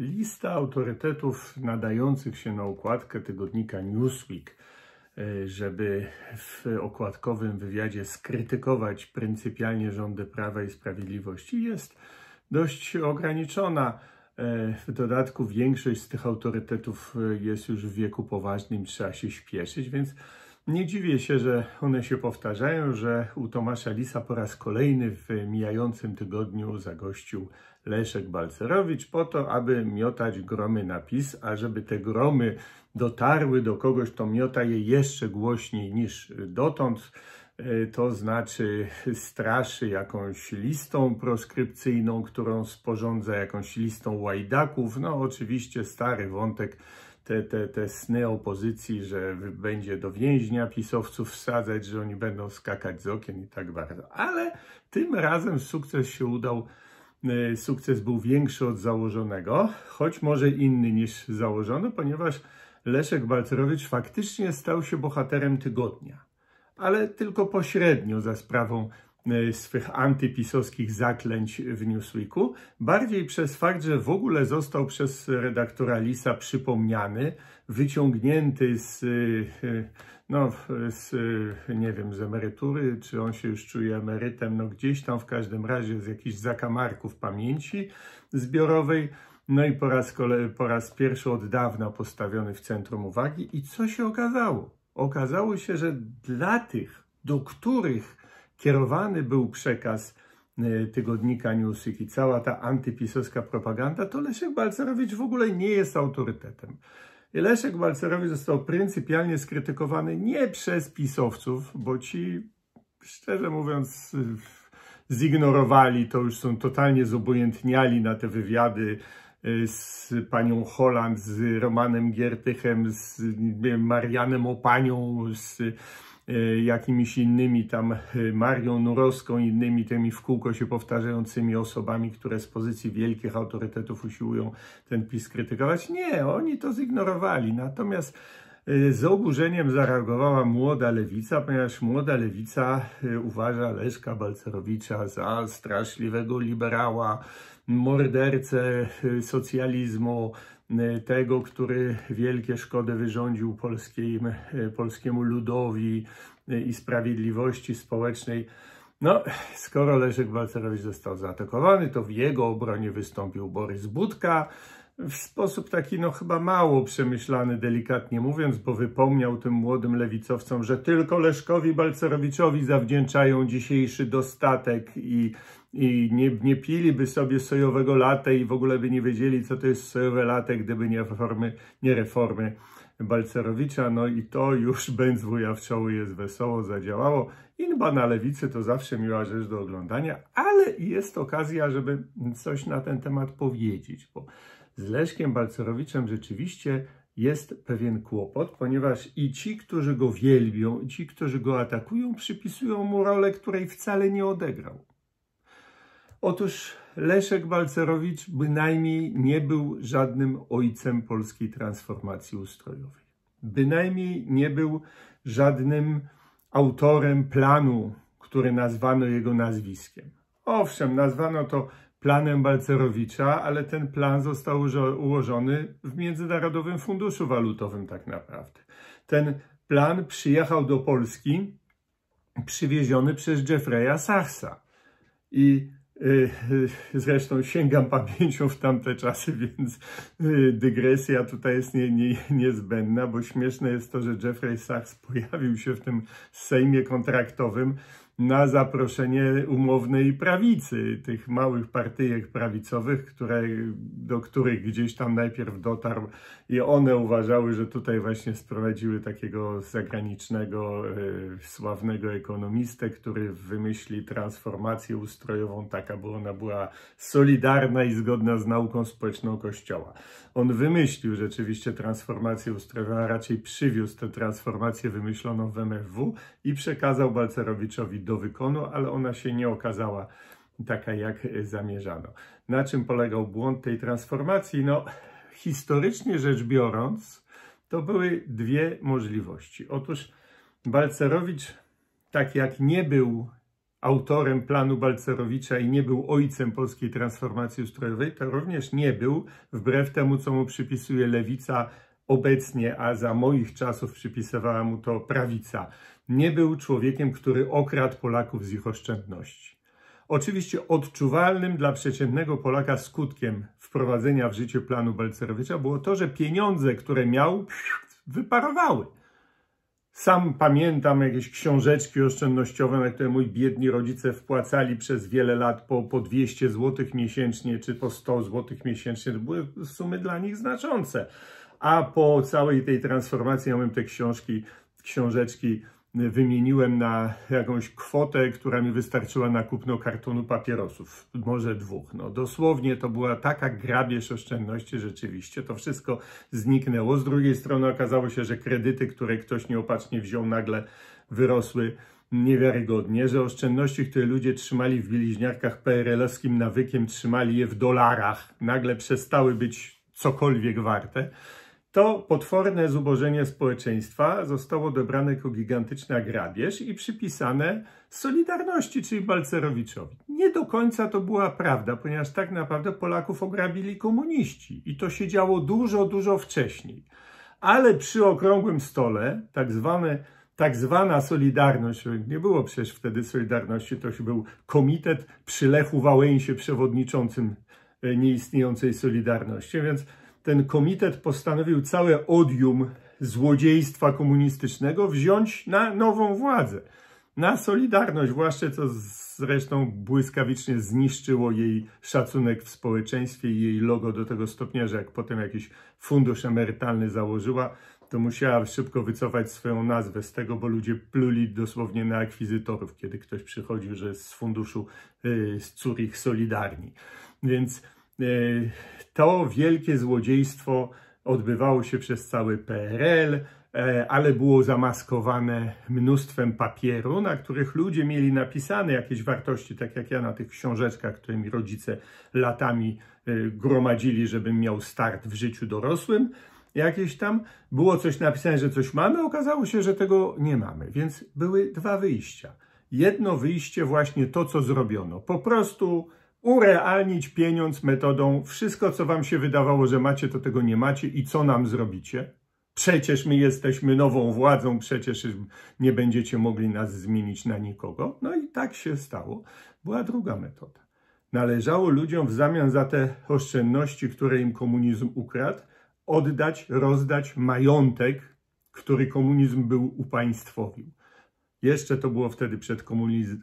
Lista autorytetów nadających się na okładkę tygodnika Newsweek, e, żeby w okładkowym wywiadzie skrytykować pryncypialnie rządy Prawa i Sprawiedliwości, jest dość ograniczona. E, w dodatku większość z tych autorytetów e, jest już w wieku poważnym, trzeba się śpieszyć, więc nie dziwię się, że one się powtarzają, że u Tomasza Lisa po raz kolejny w mijającym tygodniu zagościł Leszek Balcerowicz po to, aby miotać gromy na PiS, a żeby te gromy dotarły do kogoś, to miota je jeszcze głośniej niż dotąd e, to znaczy straszy jakąś listą proskrypcyjną, którą sporządza jakąś listą łajdaków. No oczywiście stary wątek te, te, te sny opozycji, że będzie do więźnia pisowców wsadzać, że oni będą skakać z okien i tak bardzo. Ale tym razem sukces się udał y, sukces był większy od założonego, choć może inny niż założono, ponieważ Leszek Balcerowicz faktycznie stał się bohaterem tygodnia, ale tylko pośrednio za sprawą E, swych antypisowskich zaklęć w Newsweeku, bardziej przez fakt, że w ogóle został przez redaktora Lisa przypomniany, wyciągnięty z, e, no, z, e, nie wiem, z emerytury, czy on się już czuje emerytem, no gdzieś tam w każdym razie z jakichś zakamarków pamięci zbiorowej, no i po raz, kolei, po raz pierwszy od dawna postawiony w centrum uwagi. I co się okazało? Okazało się, że dla tych, do których kierowany był przekaz e, tygodnika Newsweek i cała ta antypisowska propaganda, to Leszek Balcerowicz w ogóle nie jest autorytetem. Leszek Balcerowicz został pryncypialnie skrytykowany nie przez pisowców, bo ci, szczerze mówiąc, zignorowali to, już są totalnie zobojętniali na te wywiady e, z panią Holland, z Romanem Giertychem, z Marianem Opanią, z E, jakimiś innymi tam e, Marią Nurowską, innymi tymi w kółko się powtarzającymi osobami, które z pozycji wielkich autorytetów usiłują ten PiS krytykować. Nie, oni to zignorowali. Natomiast e, z oburzeniem zareagowała młoda lewica, ponieważ młoda lewica uważa Leszka Balcerowicza za straszliwego liberała, mordercę y, socjalizmu, y, tego, który wielkie szkody wyrządził polskim, y, polskiemu ludowi i sprawiedliwości społecznej. No, skoro Leszek Balcerowicz został zaatakowany, to w jego obronie wystąpił Borys Budka w sposób taki, no chyba mało przemyślany, delikatnie mówiąc, bo wypomniał tym młodym lewicowcom, że tylko Leszkowi Balcerowiczowi zawdzięczają dzisiejszy dostatek i i nie, nie piliby sobie sojowego lata i w ogóle by nie wiedzieli, co to jest sojowe latte, gdyby nie reformy, nie reformy Balcerowicza. No i to już będz wuja w jest wesoło, zadziałało. Inba na lewicy to zawsze miła rzecz do oglądania, ale jest okazja, żeby coś na ten temat powiedzieć, bo z Leszkiem Balcerowiczem rzeczywiście jest pewien kłopot, ponieważ i ci, którzy go wielbią, i ci, którzy go atakują, przypisują mu rolę, której wcale nie odegrał. Otóż Leszek Balcerowicz bynajmniej nie był żadnym ojcem polskiej transformacji ustrojowej. Bynajmniej nie był żadnym autorem planu, który nazwano jego nazwiskiem. Owszem, nazwano to planem Balcerowicza, ale ten plan został ułożony w Międzynarodowym Funduszu Walutowym tak naprawdę. Ten plan przyjechał do Polski przywieziony przez Jeffreya Sachsa. I Y, y, zresztą sięgam pamięcią w tamte czasy, więc y, dygresja tutaj jest nie, nie, niezbędna, bo śmieszne jest to, że Jeffrey Sachs pojawił się w tym Sejmie kontraktowym na zaproszenie umownej prawicy, tych małych partyjek prawicowych, które, do których gdzieś tam najpierw dotarł i one uważały, że tutaj właśnie sprowadziły takiego zagranicznego, e, sławnego ekonomistę, który wymyśli transformację ustrojową taka, aby ona była solidarna i zgodna z nauką społeczną Kościoła. On wymyślił rzeczywiście transformację ustrojową, a raczej przywiózł tę transformację wymyśloną w MFW i przekazał Balcerowiczowi do do wykonu, ale ona się nie okazała taka, jak zamierzano. Na czym polegał błąd tej transformacji? No, historycznie rzecz biorąc, to były dwie możliwości. Otóż Balcerowicz, tak jak nie był autorem planu Balcerowicza i nie był ojcem polskiej transformacji ustrojowej, to również nie był, wbrew temu, co mu przypisuje lewica obecnie, a za moich czasów przypisywała mu to prawica nie był człowiekiem, który okradł Polaków z ich oszczędności. Oczywiście odczuwalnym dla przeciętnego Polaka skutkiem wprowadzenia w życie planu Balcerowicza było to, że pieniądze, które miał, wyparowały. Sam pamiętam jakieś książeczki oszczędnościowe, na które moi biedni rodzice wpłacali przez wiele lat po, po 200 zł miesięcznie czy po 100 zł miesięcznie. To były sumy dla nich znaczące. A po całej tej transformacji ja miałem te książki, książeczki wymieniłem na jakąś kwotę, która mi wystarczyła na kupno kartonu papierosów, może dwóch. No, dosłownie to była taka grabież oszczędności rzeczywiście. To wszystko zniknęło. Z drugiej strony okazało się, że kredyty, które ktoś nieopatrznie wziął, nagle wyrosły niewiarygodnie, że oszczędności, które ludzie trzymali w bliźniarkach PRL-owskim nawykiem, trzymali je w dolarach, nagle przestały być cokolwiek warte. To potworne zubożenie społeczeństwa zostało odebrane jako gigantyczna grabież i przypisane Solidarności, czyli Balcerowiczowi. Nie do końca to była prawda, ponieważ tak naprawdę Polaków ograbili komuniści i to się działo dużo, dużo wcześniej. Ale przy okrągłym stole, tak zwane tak zwana Solidarność, nie było przecież wtedy Solidarności, to się był komitet przy Lechu Wałęsie przewodniczącym e, nieistniejącej Solidarności, więc ten komitet postanowił całe odium złodziejstwa komunistycznego wziąć na nową władzę, na Solidarność, właśnie co zresztą błyskawicznie zniszczyło jej szacunek w społeczeństwie i jej logo do tego stopnia, że jak potem jakiś fundusz emerytalny założyła, to musiała szybko wycofać swoją nazwę z tego, bo ludzie pluli dosłownie na akwizytorów, kiedy ktoś przychodził, że z funduszu yy, z Curich Solidarni. Więc E, to wielkie złodziejstwo odbywało się przez cały PRL, e, ale było zamaskowane mnóstwem papieru, na których ludzie mieli napisane jakieś wartości, tak jak ja na tych książeczkach, które mi rodzice latami e, gromadzili, żebym miał start w życiu dorosłym. Jakieś tam było coś napisane, że coś mamy, okazało się, że tego nie mamy. Więc były dwa wyjścia. Jedno wyjście, właśnie to, co zrobiono. Po prostu urealnić pieniądz metodą wszystko, co wam się wydawało, że macie, to tego nie macie i co nam zrobicie? Przecież my jesteśmy nową władzą, przecież nie będziecie mogli nas zmienić na nikogo. No i tak się stało. Była druga metoda. Należało ludziom w zamian za te oszczędności, które im komunizm ukradł, oddać, rozdać majątek, który komunizm był upaństwowił jeszcze to było wtedy przed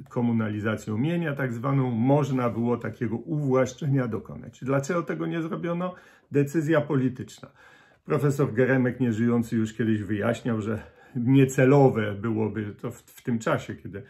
komunalizacją mienia tak zwaną, można było takiego uwłaszczenia dokonać. Dlaczego tego nie zrobiono? Decyzja polityczna. Profesor Geremek, nieżyjący już kiedyś, wyjaśniał, że niecelowe byłoby to w, w tym czasie, kiedy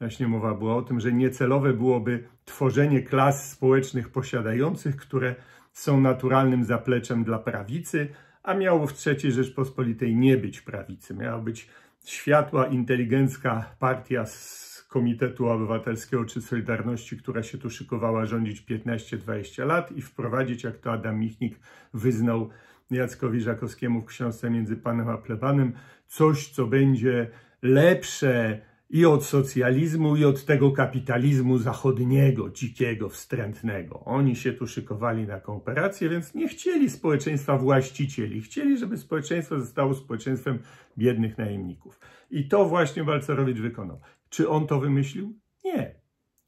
właśnie mowa była o tym, że niecelowe byłoby tworzenie klas społecznych posiadających, które są naturalnym zapleczem dla prawicy, a miało w III Rzeczpospolitej nie być prawicy, miało być światła, inteligencka partia z Komitetu Obywatelskiego czy Solidarności, która się tu szykowała rządzić 15-20 lat i wprowadzić, jak to Adam Michnik wyznał Jackowi Żakowskiemu w książce Między Panem a Plebanem, coś, co będzie lepsze, i od socjalizmu, i od tego kapitalizmu zachodniego, dzikiego, wstrętnego. Oni się tu szykowali na kooperację, więc nie chcieli społeczeństwa właścicieli. Chcieli, żeby społeczeństwo zostało społeczeństwem biednych najemników. I to właśnie Balcerowicz wykonał. Czy on to wymyślił? Nie.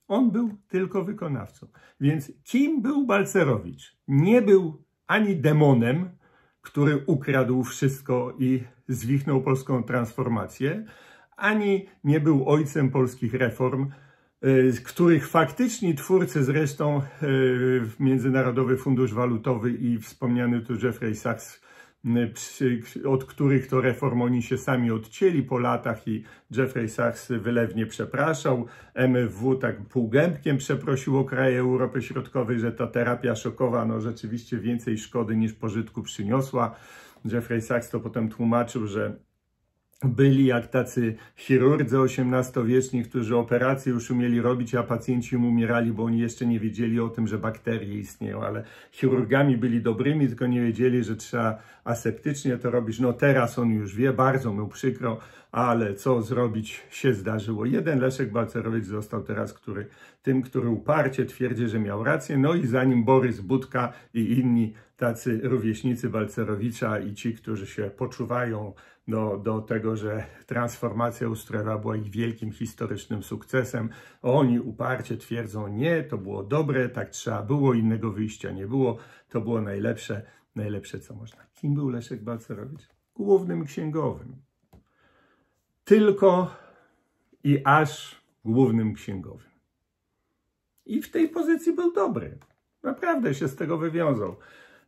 On był tylko wykonawcą. Więc kim był Balcerowicz? Nie był ani demonem, który ukradł wszystko i zwichnął polską transformację, ani nie był ojcem polskich reform, y, których faktyczni twórcy zresztą y, Międzynarodowy Fundusz Walutowy i wspomniany tu Jeffrey Sachs, y, od których to reform oni się sami odcięli po latach i Jeffrey Sachs wylewnie przepraszał. MFW tak półgębkiem przeprosiło kraje Europy Środkowej, że ta terapia szokowa no, rzeczywiście więcej szkody niż pożytku przyniosła. Jeffrey Sachs to potem tłumaczył, że byli jak tacy chirurdzy XVIII-wieczni, którzy operacje już umieli robić, a pacjenci im umierali, bo oni jeszcze nie wiedzieli o tym, że bakterie istnieją, ale chirurgami byli dobrymi, tylko nie wiedzieli, że trzeba aseptycznie to robić. No teraz on już wie, bardzo mu przykro, ale co zrobić się zdarzyło. Jeden Leszek Balcerowicz został teraz który, tym, który uparcie twierdzi, że miał rację, no i zanim Borys Budka i inni tacy rówieśnicy Balcerowicza i ci, którzy się poczuwają do, do tego, że transformacja ustrojowa była ich wielkim historycznym sukcesem, oni uparcie twierdzą, nie, to było dobre, tak trzeba było, innego wyjścia nie było, to było najlepsze, najlepsze co można. Kim był Leszek Balcerowicz? Głównym księgowym. Tylko i aż głównym księgowym. I w tej pozycji był dobry. Naprawdę się z tego wywiązał.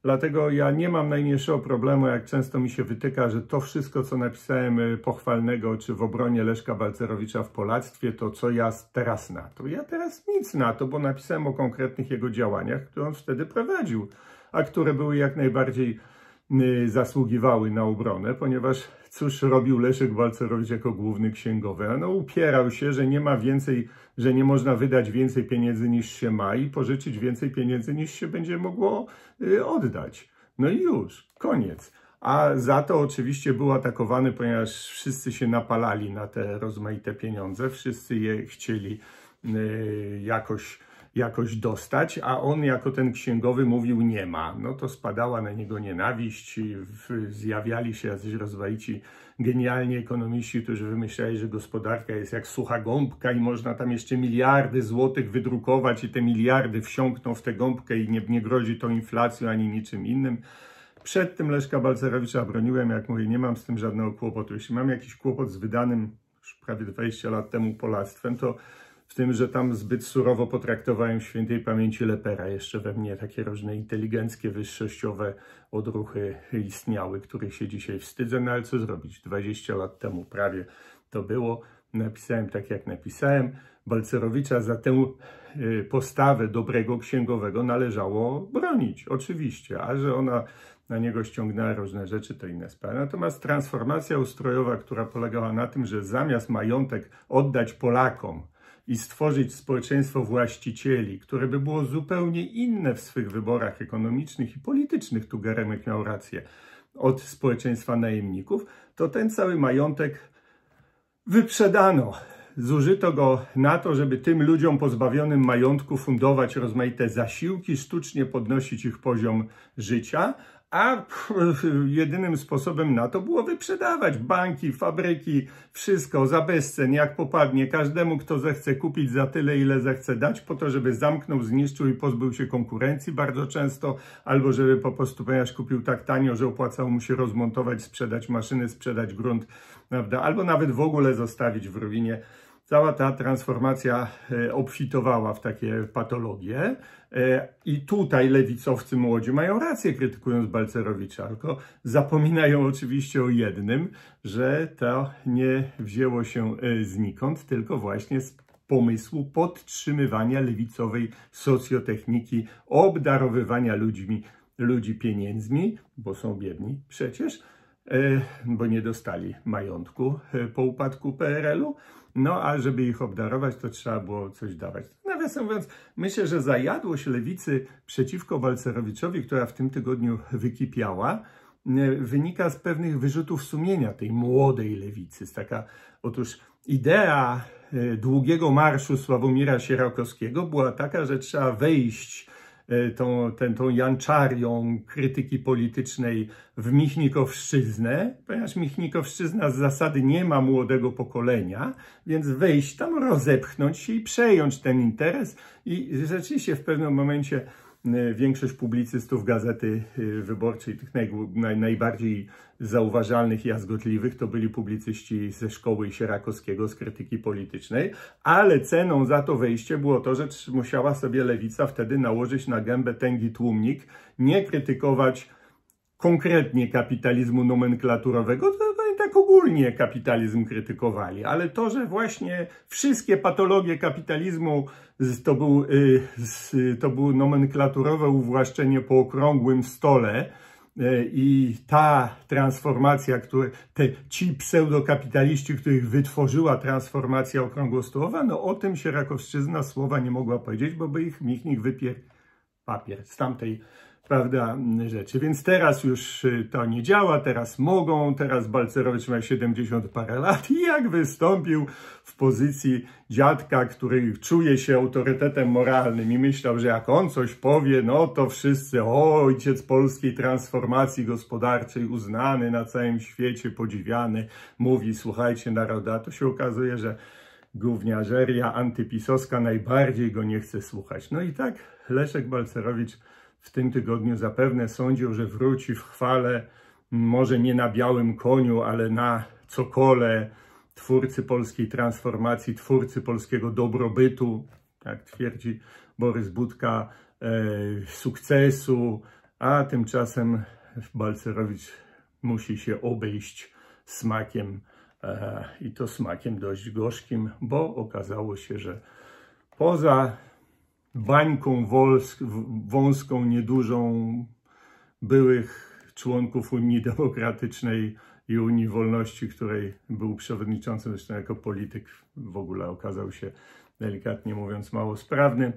Dlatego ja nie mam najmniejszego problemu, jak często mi się wytyka, że to wszystko, co napisałem y, pochwalnego, czy w obronie Leszka Balcerowicza w Polactwie, to co ja teraz na to? Ja teraz nic na to, bo napisałem o konkretnych jego działaniach, które on wtedy prowadził, a które były jak najbardziej Y, zasługiwały na obronę, ponieważ cóż robił Leszek Balcerowicz jako główny księgowy? No upierał się, że nie ma więcej, że nie można wydać więcej pieniędzy niż się ma i pożyczyć więcej pieniędzy niż się będzie mogło y, oddać. No i już, koniec. A za to oczywiście był atakowany, ponieważ wszyscy się napalali na te rozmaite pieniądze, wszyscy je chcieli y, jakoś jakoś dostać, a on jako ten księgowy mówił nie ma. No to spadała na niego nienawiść, zjawiali się jacyś rozwaici genialni ekonomiści, którzy wymyślali, że gospodarka jest jak sucha gąbka i można tam jeszcze miliardy złotych wydrukować i te miliardy wsiąkną w tę gąbkę i nie, nie grozi to inflacją ani niczym innym. Przed tym Leszka Balcerowicza broniłem, jak mówię, nie mam z tym żadnego kłopotu. Jeśli mam jakiś kłopot z wydanym już prawie 20 lat temu polactwem, to w tym, że tam zbyt surowo potraktowałem świętej pamięci Lepera. Jeszcze we mnie takie różne inteligenckie, wyższościowe odruchy istniały, których się dzisiaj wstydzę, no ale co zrobić? 20 lat temu prawie to było. Napisałem tak, jak napisałem. Balcerowicza za tę y, postawę dobrego księgowego należało bronić, oczywiście, a że ona na niego ściągnęła różne rzeczy, to inne sprawy. Natomiast transformacja ustrojowa, która polegała na tym, że zamiast majątek oddać Polakom, i stworzyć społeczeństwo właścicieli, które by było zupełnie inne w swych wyborach ekonomicznych i politycznych, tu Geremek miał rację, od społeczeństwa najemników, to ten cały majątek wyprzedano. Zużyto go na to, żeby tym ludziom pozbawionym majątku fundować rozmaite zasiłki, sztucznie podnosić ich poziom życia, a jedynym sposobem na to było wyprzedawać banki, fabryki, wszystko za bezcen, jak popadnie, każdemu, kto zechce kupić za tyle, ile zechce dać, po to, żeby zamknął, zniszczył i pozbył się konkurencji bardzo często, albo żeby po prostu, ponieważ kupił tak tanio, że opłacało mu się rozmontować, sprzedać maszyny, sprzedać grunt, prawda? albo nawet w ogóle zostawić w ruinie cała ta transformacja e, obfitowała w takie patologie. E, I tutaj lewicowcy młodzi mają rację krytykując Balcerowicza, tylko zapominają oczywiście o jednym, że to nie wzięło się e, znikąd, tylko właśnie z pomysłu podtrzymywania lewicowej socjotechniki, obdarowywania ludźmi, ludzi pieniędzmi, bo są biedni przecież, bo nie dostali majątku po upadku PRL-u no a żeby ich obdarować, to trzeba było coś dawać. Nawiasem mówiąc, myślę, że zajadłość lewicy przeciwko Walcerowiczowi, która w tym tygodniu wykipiała, wynika z pewnych wyrzutów sumienia tej młodej lewicy. taka, otóż idea e, długiego marszu Sławomira Sierakowskiego była taka, że trzeba wejść E, tą, ten, tą janczarią krytyki politycznej w Michnikowszczyznę, ponieważ Michnikowszczyzna z zasady nie ma młodego pokolenia, więc wejść tam, rozepchnąć się i przejąć ten interes i rzeczywiście w pewnym momencie Y, większość publicystów Gazety y, Wyborczej, tych naj, naj, najbardziej zauważalnych i jazgotliwych, to byli publicyści ze szkoły sierakowskiego z krytyki politycznej, ale ceną za to wejście było to, że musiała sobie lewica wtedy nałożyć na gębę tęgi tłumnik, nie krytykować konkretnie kapitalizmu nomenklaturowego, to tak ogólnie kapitalizm krytykowali, ale to, że właśnie wszystkie patologie kapitalizmu to był, y, to był nomenklaturowe uwłaszczenie po okrągłym stole, y, i ta transformacja, które, te, ci pseudokapitaliści, których wytworzyła transformacja okrągłostołowa, no o tym się Rakowszczyzna słowa nie mogła powiedzieć, bo by ich michnik wypier papier z tamtej prawda, rzeczy. Więc teraz już y, to nie działa, teraz mogą, teraz Balcerowicz ma 70 parę lat i jak wystąpił w pozycji dziadka, który czuje się autorytetem moralnym i myślał, że jak on coś powie, no to wszyscy, o, ojciec polskiej transformacji gospodarczej, uznany na całym świecie, podziwiany, mówi, słuchajcie naroda, to się okazuje, że gówniarzeria antypisowska najbardziej go nie chce słuchać. No i tak Leszek Balcerowicz w tym tygodniu zapewne sądził, że wróci w chwale, może nie na białym koniu, ale na cokole, twórcy polskiej transformacji, twórcy polskiego dobrobytu, jak twierdzi Borys Budka, e, sukcesu, a tymczasem Balcerowicz musi się obejść smakiem e, i to smakiem dość gorzkim, bo okazało się, że poza bańką wąską, niedużą byłych członków Unii Demokratycznej i Unii Wolności, której był przewodniczącym, zresztą jako polityk w ogóle okazał się delikatnie mówiąc mało sprawny,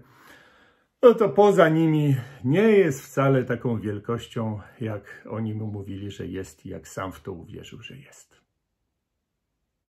no to poza nimi nie jest wcale taką wielkością, jak oni mu mówili, że jest i jak sam w to uwierzył, że jest.